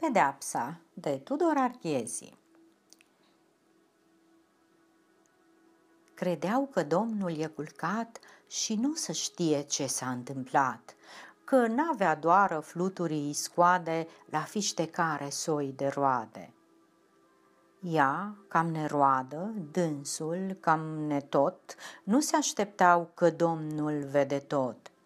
Pedeapsa de Tudor Arghezi Credeau că domnul e culcat și nu să știe ce s-a întâmplat, că n-avea doar fluturii scoade la fiștecare soi de roade. Ea, cam neroadă, dânsul, cam netot, nu se așteptau că domnul vede tot –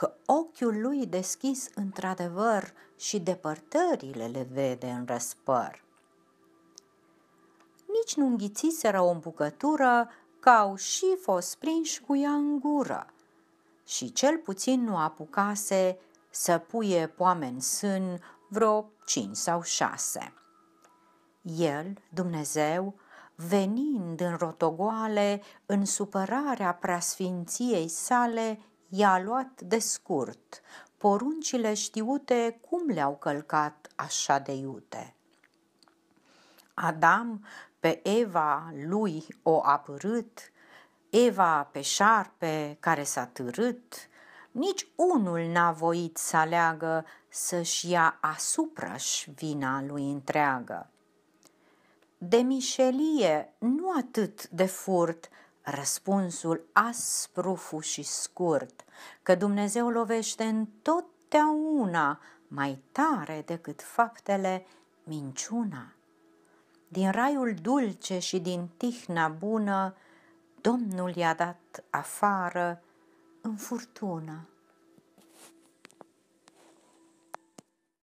că ochiul lui deschis într-adevăr și depărtările le vede în răspăr. Nici nu înghițiseră o îmbucătură că au și fost prinși cu ea în gură și cel puțin nu apucase să puie poame în sân vreo cinci sau șase. El, Dumnezeu, venind în rotogoale, în supărarea preasfinției sale, i-a luat de scurt poruncile știute cum le-au călcat așa de iute. Adam pe Eva lui o apărât, Eva pe șarpe care s-a târât, nici unul n-a voit să aleagă să-și ia asupra-și vina lui întreagă. De mișelie, nu atât de furt, Răspunsul aspru și scurt, că Dumnezeu lovește întotdeauna mai tare decât faptele minciuna. Din raiul dulce și din tihna bună, Domnul i-a dat afară în furtună.